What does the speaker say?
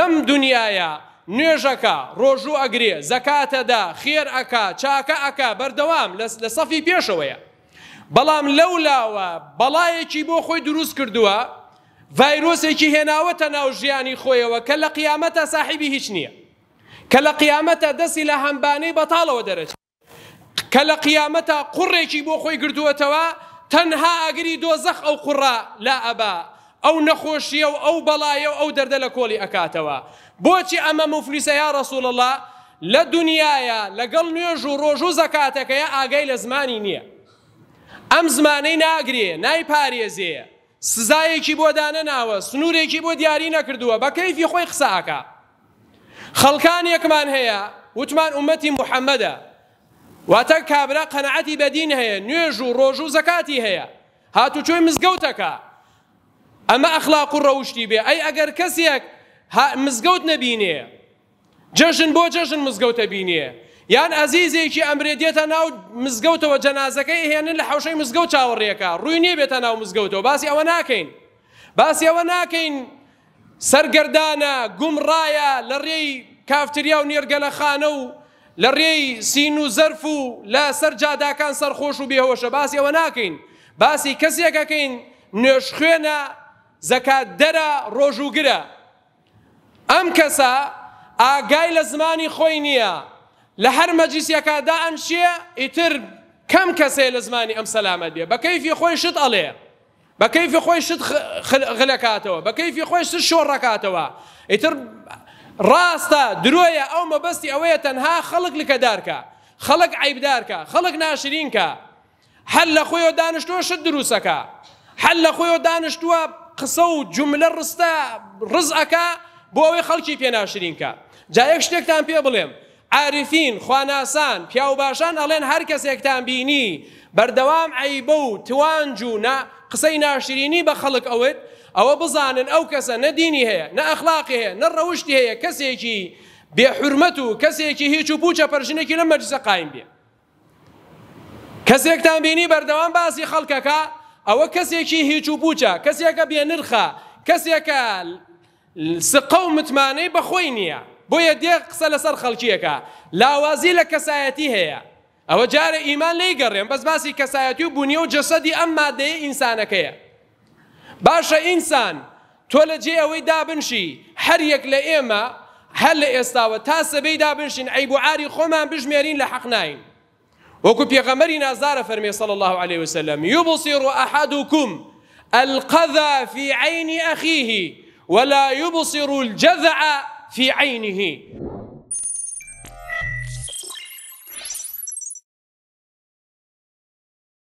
دەم دنیاە نوێژەکە ڕۆژوو ئەگرێ زەکاتەدا خێر ئەک چاکە ئەک بەردەوام لە سەفی پێشەوەیە بەڵام لەو لاوە بەڵایەکی بۆ خۆی دروست کردووە ڤایرۆسێکی هێناوەتە ناو ژیانی خۆیەوە کە لە قیامەتە ساحیبی هیچ نییە کە لە قیامەتە دەستی لە هەمبانەی بەتاڵەوە دەرەچ کە لە قیامەتە قوڕێکی بۆ خۆی گردووەتەوە تەنها ئەگری دۆزەخ ئەو قوڕا لا ئەبا ئەو نەخۆشیە و ئەو بەڵایە و ئەو دەردە لە کۆلی ئەکاتەوە بۆچی ئەمە مفلیسە یا ڕسوول الله لە دنیاە لەگەڵ نوێژ و ڕۆژ و زەکاتەکەیە ئاگای لە زمانی نییە ئەم زمانەی ناگرێ نای پارێزێ سزایەکی بۆ دانە ناوە سنوورێکی بۆ دیاری نەکردووە بە کەیفی خۆی قساکە خەڵکان یەکمان هەیە وتمان عومەتی محەممەدە واتە کابرا قەنەعەتی بەدین هەیە نوێژ و ڕۆژ و زەکاتی هەیە هاتوچۆی مزگەوتەکە ئەمە ئەخلاق و ڕەوشتی بێ ئەی ئەگەر کەسێک مزگەوت نەبینێ جەژن بۆ جەژن مزگەوتە بینێ یان ئەزیزێکی ئەمرێدێتە ناو مزگەوتەوە جەنازەکەی هێنن لە حوشەی مزگەوت چاوەڕێەکە ڕووی نیە بێتە ناو مزگەوتەوە باسی ئەوە ناکەین باسی ئەوە ناکەین سەرگردانە گومڕایە لە ڕێی کافتریا و نێرگەلە خانە و لە ڕێی سین و زەرف و لە سەر جاداکان سەرخۆش و بێهۆشە باسی ئەوە ناکەین باسی کەسێکەکەین نوێش خوێنە زەکات دەرە ڕۆژوگرە ئەم کەسە ئاگای لە زمانی خۆی نییە لە هەر مەجیسیەکەدا ئەنشیە ئیتر کەم کەسێ لە زمانی ئەم سەلامە دێ بە کەیفی خۆی شت ئەڵێ بە کەیفی خۆی شت غلەکاتەوە بە کەیفی خۆی شت شۆڕکاتەوە ئیتر ڕاستە درۆیە ئەو مەبەستی ئەوەیە تەنها خەڵک لکەدارکە خەڵک عیبدارکە خەڵک ناشرینکە هەل لە خۆیەوە دانیشتووە شت دروستەکە هەل لە خۆیەوە دانیشتووە قسە و جملە ڕستە ڕزعەکە بۆ ئەوەی خەڵکی پێناشرینکە جایەک شتێکتان پێ بڵێم عرفین خواناسان پیا و باشان ئەڵێن هەر کەسێکتان بینی بەردەوام عیبە و توانج و قسەی ناشرینی بە خەڵک ئەوت ئەوە بزانن ئەو کەسە نەدینی هەیە نە ئەخلاقی هەیە نەڕەوشتی هەیە کەسێکی بێحرمەت و کەسێکی هیچ و پوچە پەرژنێکی لە مەجزە قایم بێ کەسێکتان بینی بەردەوام باسی خەڵکەکە ئەوە کەسێکی هیچ و بووچە کەسێکە بێنرخە کەسێکە سقە و متمانەی بەخۆی نییە بۆیە دێ قسە لەسەر خەڵکیەکە لاوازی لە کەسایەتی هەیە ئەوە جارە ئیمان لی گەڕێن بەس باسی کەسایەتی و بوونیە و جەسەدی ئەم مادەیە ئینسانەکەیە باشە ئینسان تۆ لە جێ ئەوەی دابنشی هەر یەک لە ئێمە هەر لە ئێستاوە تا سبەی دابنشین ئەی بۆ عاری خۆمان بژمێرین لە حەقناین وەکو پێغەمەری نازار فرمي صلى الله عليه وسلم يبصر أحدكم القذى في عين أخيه ولا يبصر الجذع في عينه